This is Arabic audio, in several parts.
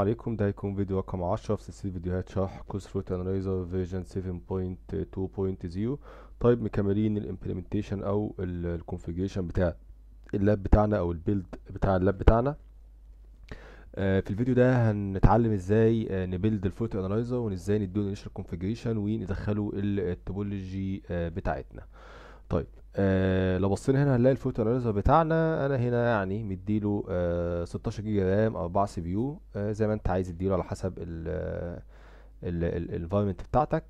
عليكم ده هيكون فيديو رقم عشرة في سلسلة فيديوهات شرح كسرة انريزر فيرجن 7.2.0 طيب مكملين الامبلمنتيشن او الكونفيجريشن بتاع اللاب بتاعنا او البيلد بتاع اللاب بتاعنا آه في الفيديو ده هنتعلم ازاي آه نبيلد الفوتو انالايزر وازاي نديله انيشال كونفيجريشن وندخله التوبولوجي آه بتاعتنا طيب آه لو بصينا هنا هنلاقي الفوتو اناليزر بتاعنا انا هنا يعني مديله آه 16 جيجا رام 4 سي بي يو آه، زي ما انت عايز تديله على حسب الانفايرمنت بتاعتك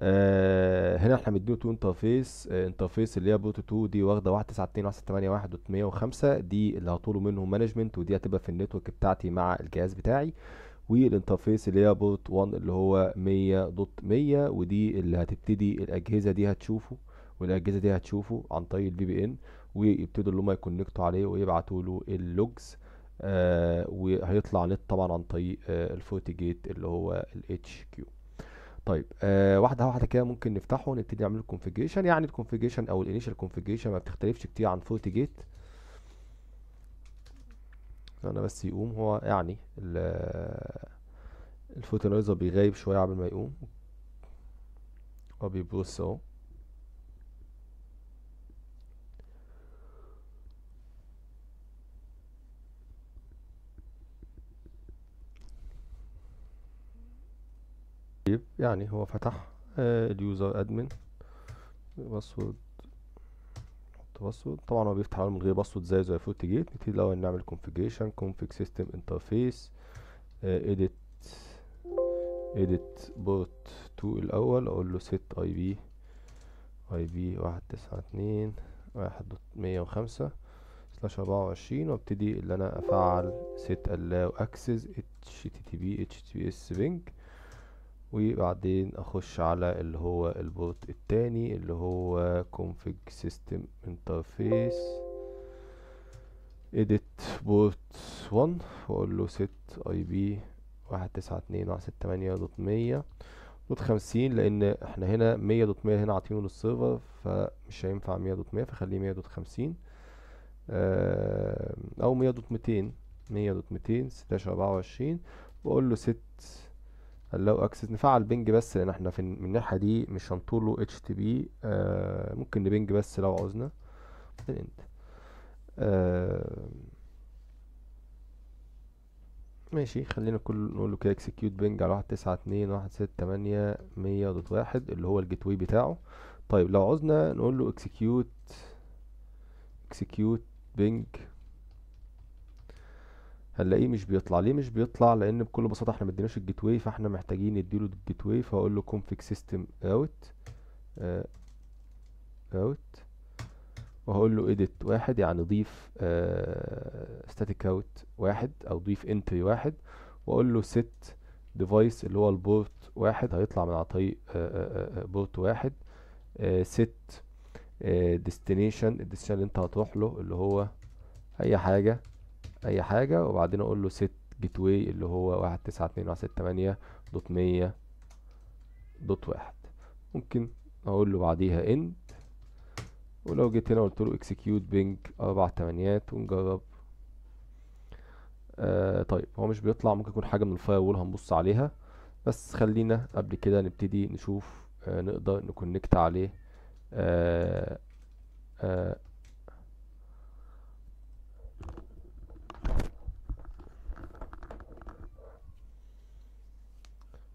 آه هنا احنا مديله تو انترفيس آه انترفيس اللي هي بوت 2 دي واخده 192.168.1 و105 دي اللي هطوله منه مانجمنت ودي هتبقى في النتورك بتاعتي مع الجهاز بتاعي والانترفيس اللي هي بوت 1 اللي هو 100.100 ودي اللي هتبتدي الاجهزه دي هتشوفه والاجهزه دي هتشوفه عن طريق الفي بي ان ويبتدوا اللي هم يكونكتوا عليه ويبعتوا له اللوجز آه وهيطلع نت طبعا عن طريق آه الفورتي جيت اللي هو الاتش كيو طيب آه واحده واحده كده ممكن نفتحه ونبتدي نعمل كونفيجريشن يعني الكونفيجريشن او الانيشال كونفيجريشن ما بتختلفش كتير عن فورتي جيت انا بس يقوم هو يعني آه، الفوتونايزر بيغيب شويه قبل ما يقوم وبيبص اهو طيب يعني هو فتح آه، اليوزر ادمن باسورد نحط باسورد طبعا هو بيفتح من غير باسورد زي زي فوت جيت نبتدي الاول نعمل كونفيجريشن كونفيج سيستم انترفيس اديت edit بورت 2 الاول اقول له set اي بي اي بي واحد تسعة مية وخمسة سلاش اربعة وعشرين وابتدي ان انا افعل set allow access http https link وبعدين اخش على اللي هو البوت التاني اللي هو config system interface edit port 1 واقول له set ip 192.168.100.50 50 لان احنا هنا 100.100 هنا عاطينه للسيرفر فمش هينفع 100.100 فخليه 100 آه، او 100.200 100.200 1624 واقول له set اللو اكسس نفعل بنج بس لان احنا في من الناحيه دي مش هنطول له اتش تي بي ممكن نبنج بس لو عاوزنا انت آه ماشي خلينا كل نقول له كده اكسكيوت بنج على واحد تسعة اتنين واحد ستة تمانية مية دوت واحد اللي هو الجيت واي بتاعه طيب لو عاوزنا نقول له اكسكيوت اكسكيوت بنج هنلاقيه مش بيطلع ليه مش بيطلع لان بكل بساطه احنا ما اديناش الجيت واي فاحنا محتاجين نديله الجيت واي فهقول له config system اوت اوت آه، وهقول له edit واحد يعني ضيف ستاتيك آه، static out واحد او ضيف entry واحد واقول له set device اللي هو البورت واحد هيطلع من على طريق بورت آه، واحد set destination الديستنيشن اللي انت هتروح له اللي هو اي حاجه اي حاجة وبعدين اقول له set gateway اللي هو واحد تسعة اتنين واحد ستة تمانية دوت مية دوت واحد ممكن اقول له بعديها end ولو جيت هنا قلت له execute ping اربع تمانيات ونجرب آه طيب هو مش بيطلع ممكن يكون حاجة من الفاير وول هنبص عليها بس خلينا قبل كده نبتدي نشوف آه نقدر نكونكت عليه آه آه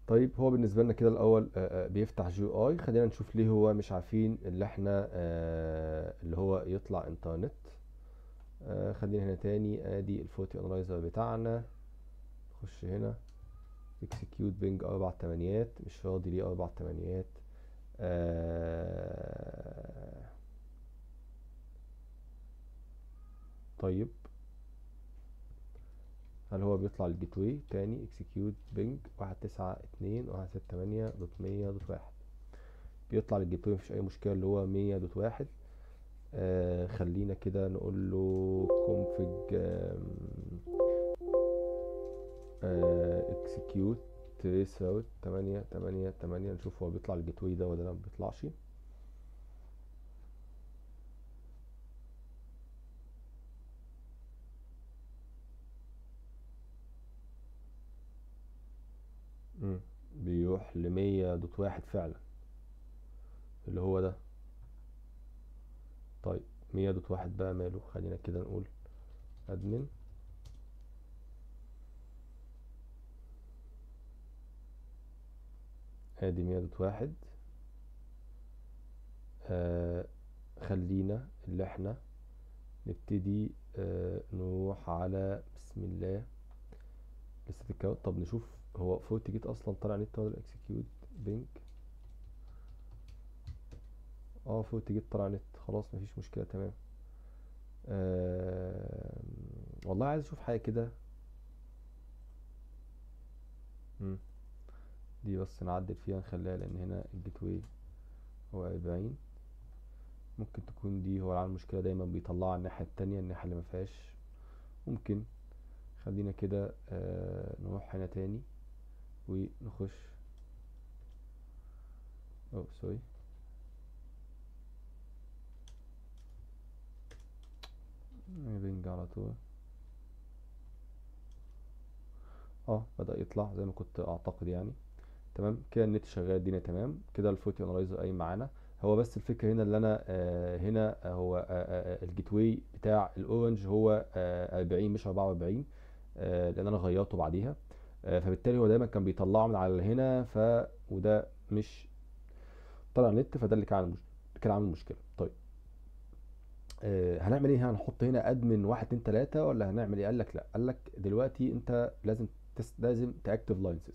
طيب هو بالنسبه لنا كده الاول آه، آه، بيفتح جي اي خلينا نشوف ليه هو مش عارفين اللي احنا آه، اللي هو يطلع انترنت خلينا هنا تاني ادي الفوتي انلايزر بتاعنا نخش هنا اكسكيوت بنج اربع تمانيات مش راضي ليه اربع تمانيات طيب هل هو بيطلع للجيت واي تاني اكسكيوت بنج واحد تسعة اتنين واحد ستة تمانية دوت مية دوت واحد بيطلع للجيت واي مفيش أي مشكلة اللي هو مية دوت واحد آه خلينا كده نقول له config اكسكيوت تريس اوت تمانية تمانية تمانية نشوف هو بيطلع الجيت واي ده ولا ما بيطلعش يروح لمية دوت واحد فعلا اللي هو ده طيب مية دوت واحد بقى ماله خلينا كده نقول ادمن ادي مية دوت واحد آه خلينا اللي احنا نبتدي آه نروح على بسم الله لسه طب نشوف هو فوت جيت اصلا طالع نت ولا الاكسكيوت بينج اه فوت جيت طالع نت خلاص مفيش مشكله تمام آه والله عايز اشوف حاجه كده دي بس نعدل فيها نخليها لان هنا الجيت واي هو باين ممكن تكون دي هو عامل المشكله دايما بيطلعها الناحيه التانية الناحيه اللي ما فيهاش ممكن خلينا كده آه نروح هنا تاني ونخش او سوري رينج على طول اه بدأ يطلع زي ما كنت اعتقد يعني تمام كده النت شغال الدنيا تمام كده الفوتي انالايزر قايم معانا هو بس الفكره هنا اللي انا آه هنا آه، هو آه،, آه،, آه الجيت واي بتاع الاورنج هو آه 40 مش 44 آه لان انا غيرته بعديها آه، فبالتالي هو دايما كان بيطلعه من على هنا ف وده مش طلع نت فده اللي كان عامل كان عامل مشكله طيب آه، هنعمل ايه هنحط هنا ادمن 1 2 3 ولا هنعمل ايه قال لك لا قال لك دلوقتي انت لازم لازم تاكتف آه، لاينسز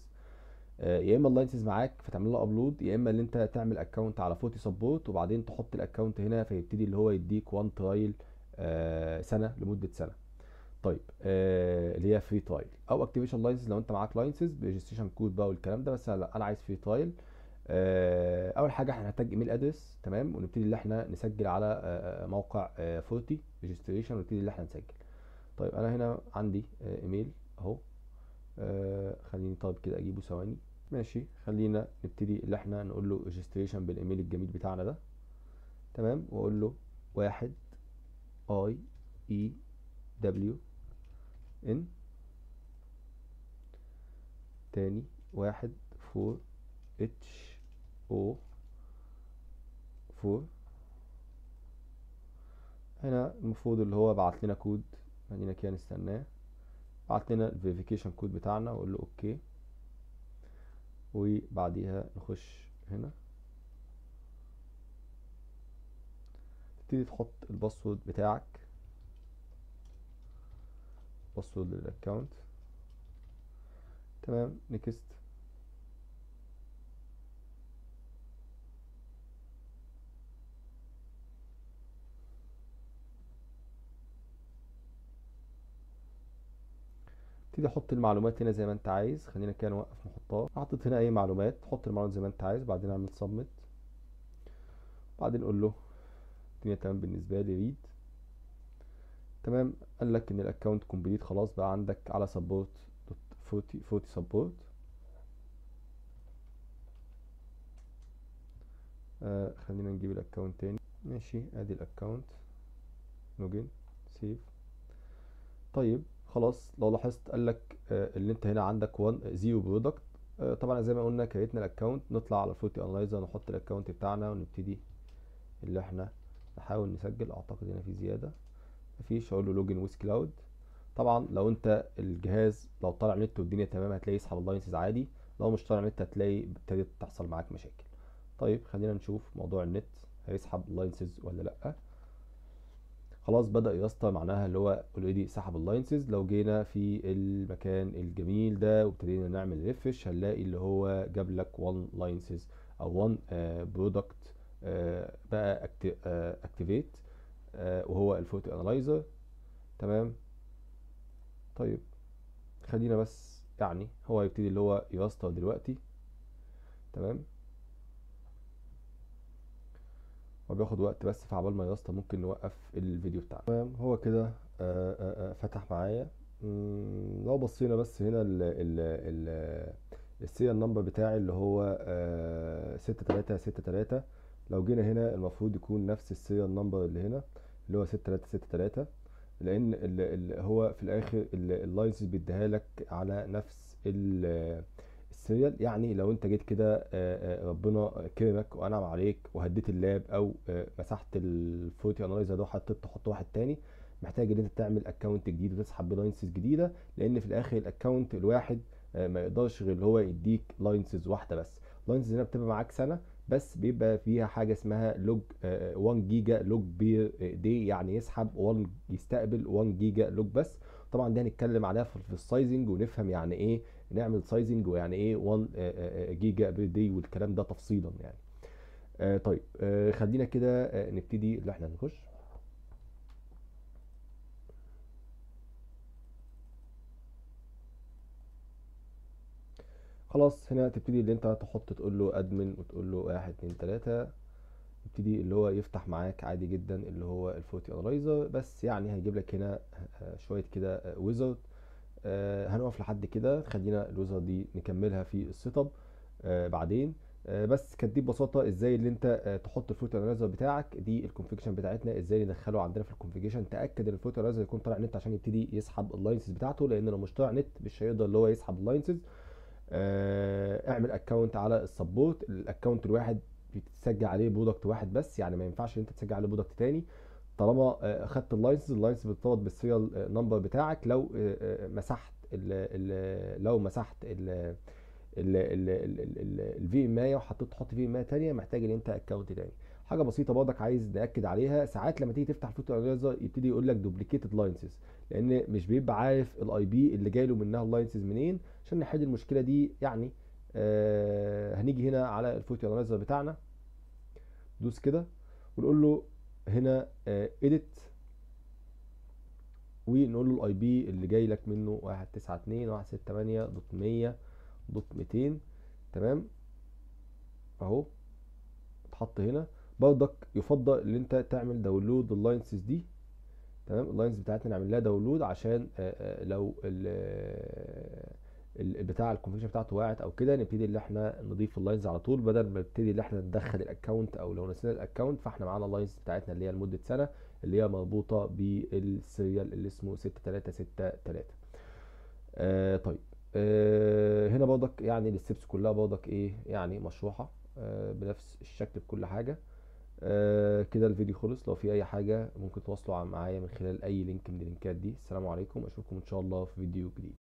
يا اما اللاينسز معاك فتعمل لها ابلود يا اما ان انت تعمل اكونت على فوتي سبورت وبعدين تحط الاكونت هنا فيبتدي اللي هو يديك وان ترايل سنه لمده سنه طيب آه، اللي آه هي فري ترايل او اكتيفيشن لايسنس لو انت معاك لايسنس بريجستريشن كود بقى والكلام ده بس لا انا عايز فري ترايل آه اول حاجه احنا هنحتاج ايميل ادرس تمام ونبتدي ان احنا نسجل على آه, آه، موقع آه فورتي ريجستريشن ونبتدي ان احنا نسجل طيب انا هنا عندي آه ايميل اهو آه خليني طيب كده اجيبه ثواني ماشي خلينا نبتدي ان احنا نقول له ريجستريشن بالايميل الجميل بتاعنا ده تمام واقول له واحد اي اي دبليو ان تاني واحد فور اتش او فور هنا المفروض اللي هو بعت لنا كود خلينا يعني كده نستناه بعت لنا الفيريفيكيشن كود بتاعنا وقول له اوكي وبعديها نخش هنا تبتدي تحط الباسورد بتاعك باسورد للاكونت تمام نيكست ابتدي احط المعلومات هنا زي ما انت عايز خلينا كده نوقف نحطها حطيت هنا اي معلومات حط المعلومات زي ما انت عايز بعدين اعمل صمت بعدين اقول له الدنيا تمام بالنسبه لي ريد تمام قال لك ان الاكونت كومبليت خلاص بقى عندك على سبورت فوتي فوتي سبورت آه خلينا نجيب الاكونت تاني ماشي ادي الاكونت لوجن سيف طيب خلاص لو لاحظت قال لك آه اللي انت هنا عندك 1 زيرو برودكت طبعا زي ما قلنا كريتنا الاكونت نطلع على الفوتي انلايزر نحط الاكونت بتاعنا ونبتدي اللي احنا نحاول نسجل اعتقد هنا في زياده مفيش هقول له لوجن ويز كلاود طبعا لو انت الجهاز لو طالع نت والدنيا تمام هتلاقي يسحب اللاينسز عادي لو مش طالع نت هتلاقي ابتدت تحصل معاك مشاكل طيب خلينا نشوف موضوع النت هيسحب اللاينسز ولا لا خلاص بدا يا اسطى معناها اللي هو اوريدي سحب اللاينسز لو جينا في المكان الجميل ده وابتدينا نعمل ريفش هنلاقي اللي هو جاب لك 1 لاينسز او 1 برودكت آه، آه، بقى اكتيفيت آه، آه، وهو الفوتو انالايزر تمام طيب خلينا بس يعني هو هيبتدي اللي هو يراستر دلوقتي تمام هو بياخد وقت بس فعبال ما يراستر ممكن نوقف الفيديو بتاعنا تمام هو كده آه، آه، فتح معايا لو بصينا بس هنا ال ال ال السيريال نمبر بتاعي اللي هو ستة تلاتة ستة تلاتة لو جينا هنا المفروض يكون نفس السيريال نمبر اللي هنا اللي هو 6363 لان ال هو في الاخر اللاينز بيديها لك على نفس السيريال يعني لو انت جيت كده ربنا كرمك وانعم عليك وهديت اللاب او مسحت الفوتي انالايزر ده وحطيت تحط واحد تاني محتاج ان انت تعمل اكونت جديد وتسحب بلاينسز جديده لان في الاخر الاكونت الواحد ما يقدرش غير هو يديك لاينسز واحده بس لاينسز هنا بتبقى معاك سنه بس بيبقى فيها حاجه اسمها لوج 1 جيجا لوج بير دي يعني يسحب 1 يستقبل 1 جيجا لوج بس طبعا ده هنتكلم عليها في السايزنج ونفهم يعني ايه نعمل سايزنج ويعني ايه 1 جيجا بير دي والكلام ده تفصيلا يعني آه، طيب آه، خلينا كده آه، نبتدي اللي احنا نخش خلاص هنا تبتدي اللي انت تحط تقول له ادمن وتقول له واحد اتنين تلاتة يبتدي اللي هو يفتح معاك عادي جدا اللي هو الفوتي انالايزر بس يعني هيجيب لك هنا آه، شويه كده ويزرد آه، آه، هنقف لحد كده خلينا الويزرد دي نكملها في السيت اب بعدين بس كانت دي ببساطه ازاي اللي انت تحط الفوتي انالايزر بتاعك دي الكونفيجريشن بتاعتنا ازاي ندخله عندنا في الكونفيجريشن تاكد ان الفوتي انالايزر يكون طالع نت عشان يبتدي يسحب اللاينسز بتاعته لان لو مش طالع نت مش هيقدر اللي هو يسحب اللاينسز اعمل اكونت على السبورت الاكونت الواحد بتسجل عليه برودكت واحد بس يعني ما ينفعش ان انت تسجل عليه برودكت تاني طالما اخدت اللايسنس اللايسنس بتطلب بالسيريال نمبر بتاعك لو مسحت ال ال لو مسحت ال الفي ام اي وحطيت تحط في ام اي تانيه محتاج ان انت اكونت تاني حاجه بسيطه برضك عايز ناكد عليها ساعات لما تيجي تفتح فوتو اناليزر يبتدي يقول لك دوبليكيتد لاينسز لان مش بيبقى عارف الاي بي اللي جاي له منها اللاينسز منين عشان نحل المشكله دي يعني آه هنيجي هنا على الفوتو اناليزر بتاعنا دوس كده ونقول له هنا اديت آه ونقول له الاي بي اللي جاي لك منه 192.168.100.200 تمام اهو اتحط هنا برضك يفضل ان انت تعمل داونلود اللاينسز دي تمام اللاينز بتاعتنا نعمل لها داونلود عشان آه، آه، لو آه، بتاع الكونفيجن بتاعته وقعت او كده نبتدي ان احنا نضيف اللاينز على طول بدل ما نبتدي ان احنا ندخل الاكونت او لو نسينا الاكونت فاحنا معانا اللاينز بتاعتنا اللي هي لمده سنه اللي هي مربوطه بالسيريال اللي اسمه 6363 آه طيب آه هنا برضك يعني الستبس كلها برضك ايه يعني مشروحه آه بنفس الشكل بكل حاجه آه، كده الفيديو خلص لو في اي حاجه ممكن تواصلوا معايا من خلال اي لينك من اللينكات دي السلام عليكم اشوفكم ان شاء الله في فيديو جديد